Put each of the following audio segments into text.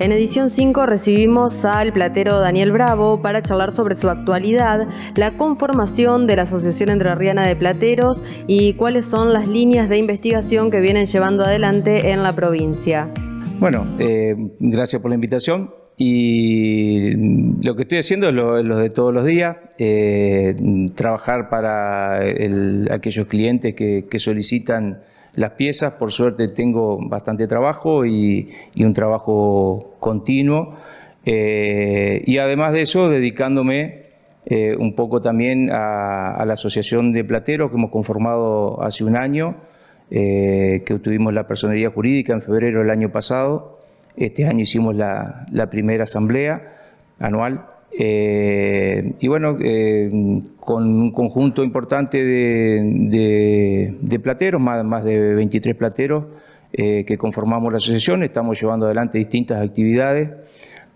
En edición 5 recibimos al platero Daniel Bravo para charlar sobre su actualidad, la conformación de la Asociación Entrerriana de Plateros y cuáles son las líneas de investigación que vienen llevando adelante en la provincia. Bueno, eh, gracias por la invitación. Y lo que estoy haciendo es lo, de todos los días, eh, trabajar para aquellos clientes que solicitan las piezas. Por suerte tengo bastante trabajo y, un trabajo continuo. Eh, y además de eso, dedicándome eh, un poco también a, la Asociación de Plateros que hemos conformado hace un año, eh, que obtuvimos la personería jurídica en febrero del año pasado. Este año hicimos la, la primera asamblea anual eh, y bueno, eh, con un conjunto importante de, plateros, más, de 23 plateros eh, que conformamos la asociación, estamos llevando adelante distintas actividades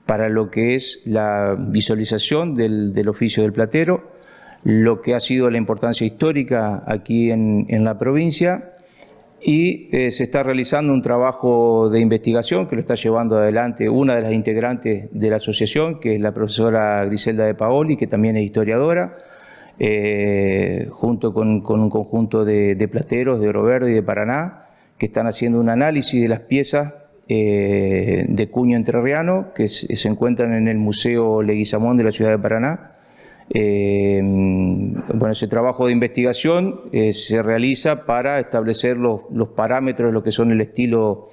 para lo que es la visualización del, oficio del platero, lo que ha sido la importancia histórica aquí en la provincia y eh, se está realizando un trabajo de investigación que lo está llevando adelante una de las integrantes de la asociación, que es la profesora Griselda de Paoli, que también es historiadora, eh, junto con, un conjunto de, plateros de Oro Verde y de Paraná, que están haciendo un análisis de las piezas eh, de cuño entrerriano que se encuentran en el Museo Leguizamón de la ciudad de Paraná eh, bueno, ese trabajo de investigación eh, se realiza para establecer los, parámetros de lo que son el estilo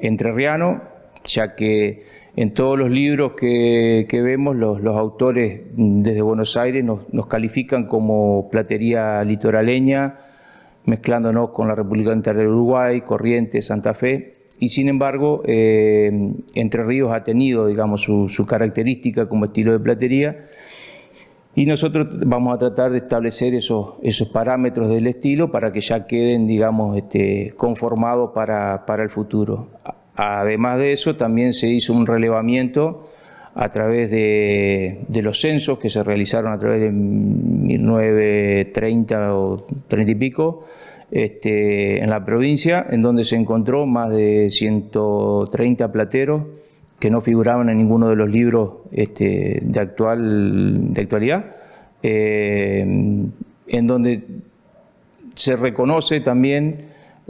entrerriano, ya que en todos los libros que, vemos los, autores desde Buenos Aires nos, califican como platería litoraleña, mezclándonos con la República Interna del Uruguay, Corrientes, Santa Fe, y sin embargo eh, Entre Ríos ha tenido, digamos, su, su característica como estilo de platería y nosotros vamos a tratar de establecer esos, esos parámetros del estilo para que ya queden, digamos, este, conformados para, el futuro. Además de eso, también se hizo un relevamiento a través de, los censos que se realizaron a través de 1930 o 30 y pico este, en la provincia, en donde se encontró más de 130 plateros que no figuraban en ninguno de los libros este, de, actual, de actualidad, eh, en donde se reconoce también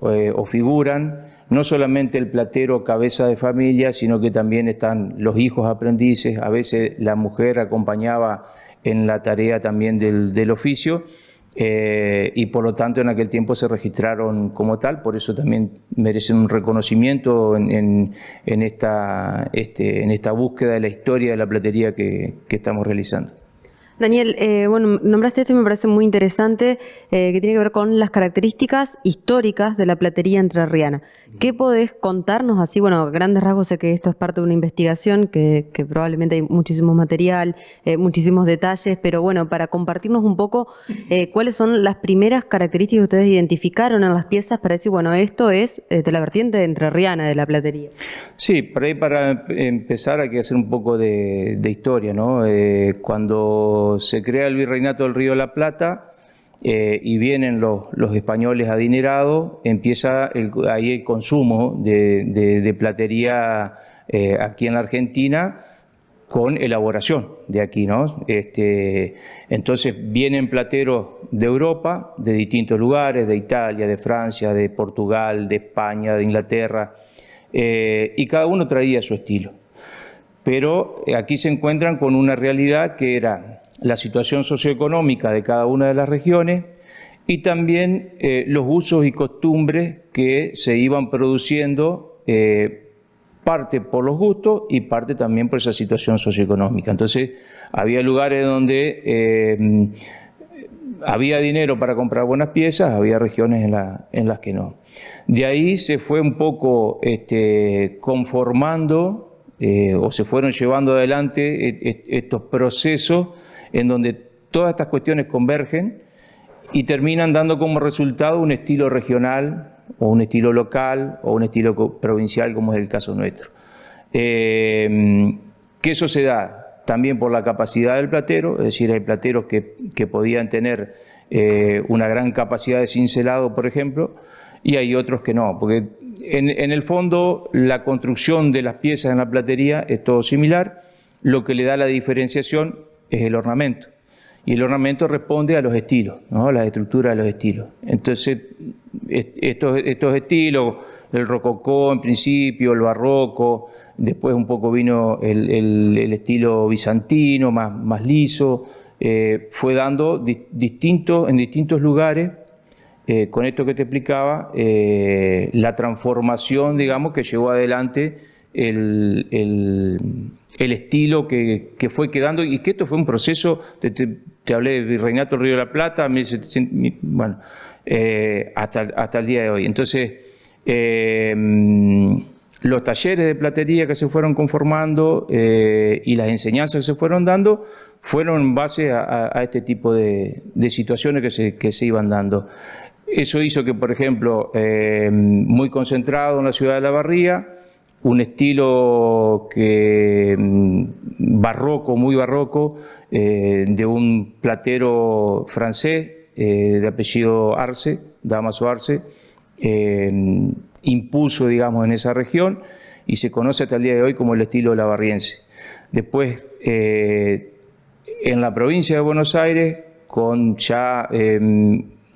eh, o figuran no solamente el platero cabeza de familia, sino que también están los hijos aprendices, a veces la mujer acompañaba en la tarea también del, del oficio eh, y por lo tanto en aquel tiempo se registraron como tal, por eso también merecen un reconocimiento en, en, esta, este, en esta búsqueda de la historia de la platería que, que estamos realizando. Daniel, eh, bueno, nombraste esto y me parece muy interesante, eh, que tiene que ver con las características históricas de la platería entrerriana. ¿Qué podés contarnos así? Bueno, grandes rasgos, sé que esto es parte de una investigación, que, probablemente hay muchísimo material, eh, muchísimos detalles, pero bueno, para compartirnos un poco cuáles son las primeras características que ustedes identificaron en las piezas para decir, bueno, esto es de la vertiente entrerriana de la platería. Sí, por ahí para empezar hay que hacer un poco de, de historia, ¿no? cuando se crea el virreinato del Río de la Plata eh, y vienen los, españoles adinerados, empieza ahí el consumo de, platería eh, aquí en la Argentina con elaboración de aquí, ¿no? Este, entonces vienen plateros de Europa, de distintos lugares, de Italia, de Francia, de Portugal, de España, de Inglaterra, eh, y cada uno traía su estilo. Pero aquí se encuentran con una realidad que era la situación socioeconómica de cada una de las regiones y también eh, los usos y costumbres que se iban produciendo eh, parte por los gustos y parte también por esa situación socioeconómica. Entonces, había lugares donde eh, había dinero para comprar buenas piezas, había regiones en, las que no. De ahí se fue un poco este, conformando o se fueron llevando adelante e, e, estos procesos en donde todas estas cuestiones convergen y terminan dando como resultado un estilo regional o un estilo local o un estilo provincial como es el caso nuestro. Em, que eso se da también por la capacidad del platero, es decir, hay plateros que, podían tener eh, una gran capacidad de cincelado, por ejemplo, y hay otros que no, porque en, el fondo la construcción de las piezas en la platería es todo similar, lo que le da la diferenciación es el ornamento. Y el ornamento responde a los estilos, ¿no? a la estructura de los estilos. Entonces, estos, estos estilos, el rococó en principio, el barroco, después un poco vino el, estilo bizantino, más, más liso, eh, fue dando en distintos lugares, eh, con esto que te explicaba, eh, la transformación, digamos, que llevó adelante el el estilo que, fue quedando y que esto fue un proceso, te, te, hablé de Virreinato Río de la Plata, eh, hasta, hasta, el día de hoy. Entonces, eh, los talleres de platería que se fueron conformando eh, y las enseñanzas que se fueron dando fueron en base a, este tipo de, situaciones que se, que se iban dando. Eso hizo que, por ejemplo, muy concentrado en la ciudad de La Barría, un estilo que, mm, barroco, muy barroco, eh, de un platero francés eh, de apellido Arce, Damaso Arce, eh, impuso, digamos, en esa región y se conoce hasta el día de hoy como el estilo lavarriense. Después, en la provincia de Buenos Aires, con ya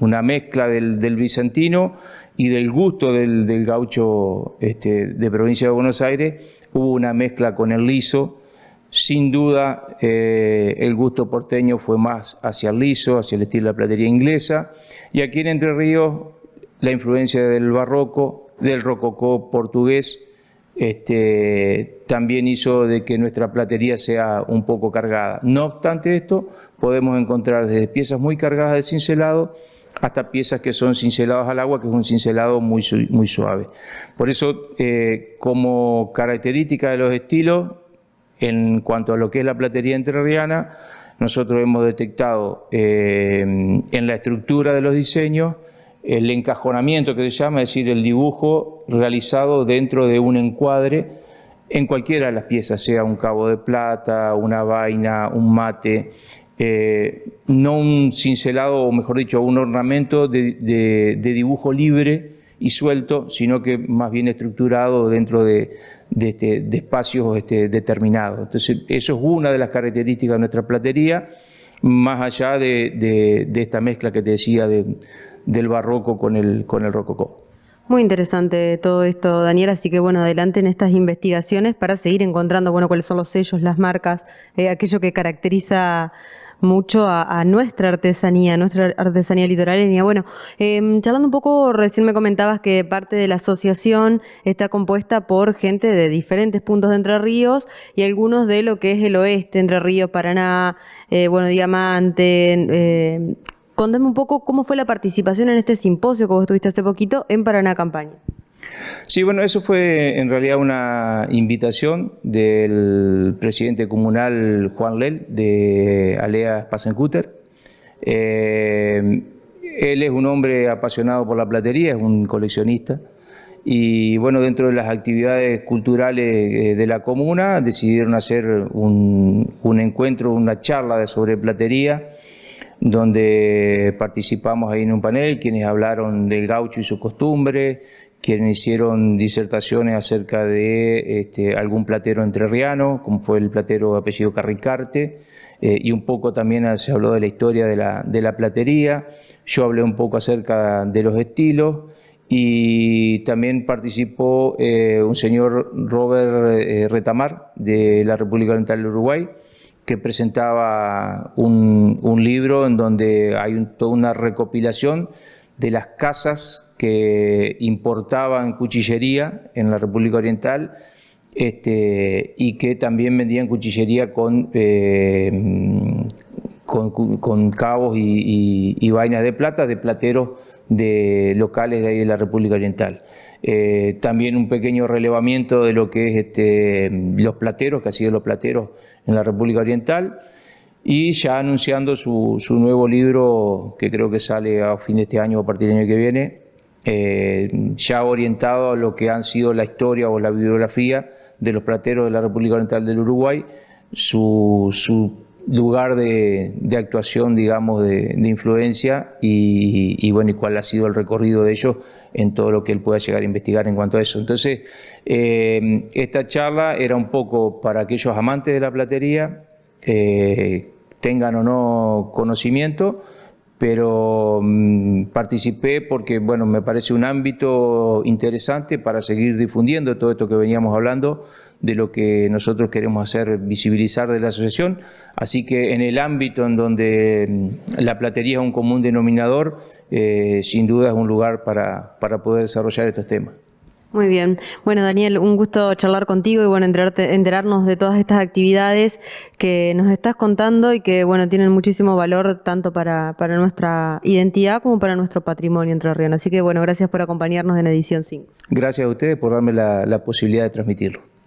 una mezcla del, del, bizantino y del gusto del, gaucho este, de provincia de Buenos Aires, hubo una mezcla con el liso. Sin duda, eh, el gusto porteño fue más hacia el liso, hacia el estilo de la platería inglesa. Y aquí en Entre Ríos, la influencia del barroco, del rococó portugués, este, también hizo de que nuestra platería sea un poco cargada. No obstante esto, podemos encontrar desde piezas muy cargadas de cincelado, hasta piezas que son cinceladas al agua, que es un cincelado muy, muy suave. Por eso, eh, como característica de los estilos, en cuanto a lo que es la platería entrerriana, nosotros hemos detectado eh, en la estructura de los diseños el encajonamiento que se llama, es decir, el dibujo realizado dentro de un encuadre en cualquiera de las piezas, sea un cabo de plata, una vaina, un mate, eh, no un cincelado, o mejor dicho, un ornamento de, dibujo libre y suelto, sino que más bien estructurado dentro este, de, espacios este, determinados. Entonces, eso es una de las características de nuestra platería, más allá de, esta mezcla que te decía del barroco con el, rococó. Muy interesante todo esto, Daniel. Así que bueno, adelante en estas investigaciones para seguir encontrando bueno cuáles son los sellos, las marcas, eh, aquello que caracteriza mucho a, nuestra artesanía, a nuestra artesanía litoraleña. Bueno, em, charlando un poco, recién me comentabas que parte de la asociación está compuesta por gente de diferentes puntos de Entre Ríos y algunos de lo que es el oeste, Entre Ríos, Paraná, eh, bueno, Diamante. Em, contame un poco cómo fue la participación en este simposio que vos estuviste hace poquito en Paraná Campaña. Sí, bueno, eso fue en realidad una invitación del presidente comunal Juan Lel de Alea Pasencúter. Eh, él es un hombre apasionado por la platería, es un coleccionista. Y bueno, dentro de las actividades culturales eh, de la comuna decidieron hacer un, un encuentro, una charla sobre platería donde participamos ahí en un panel, quienes hablaron del gaucho y sus costumbres, quienes hicieron disertaciones acerca de este, algún platero entrerriano, como fue el platero apellido Carricarte, eh, y un poco también se habló de la historia de la, platería, yo hablé un poco acerca de los estilos, y también participó eh, un señor Robert eh, Retamar de la República Oriental del Uruguay, que presentaba un, libro en donde hay toda una recopilación de las casas que importaban cuchillería en la República Oriental este, y que también vendían cuchillería con, eh, con, cabos y, vainas de plata de plateros de locales de ahí de la República Oriental. Eh, también un pequeño relevamiento de lo que es este, los plateros, que ha sido los plateros en la República Oriental y ya anunciando su, su, nuevo libro que creo que sale a fin de este año o a partir del año que viene, eh, ya orientado a lo que han sido la historia o la bibliografía de los plateros de la República Oriental del Uruguay, su, lugar de, actuación, digamos, de, influencia y, bueno, y cuál ha sido el recorrido de ellos en todo lo que él pueda llegar a investigar en cuanto a eso. Entonces, eh, esta charla era un poco para aquellos amantes de la platería, que eh, tengan o no conocimiento, pero mm, participé porque, bueno, me parece un ámbito interesante para seguir difundiendo todo esto que veníamos hablando de lo que nosotros queremos hacer, visibilizar de la asociación. Así que en el ámbito en donde mm, la platería es un común denominador, eh, sin duda es un lugar para poder desarrollar estos temas. Muy bien. Bueno, Daniel, un gusto charlar contigo y bueno, enterarnos de todas estas actividades que nos estás contando y que bueno, tienen muchísimo valor tanto para, para nuestra identidad como para nuestro patrimonio entrerriano. Así que bueno, gracias por acompañarnos en Edición 5. Gracias a ustedes por darme la posibilidad de transmitirlo.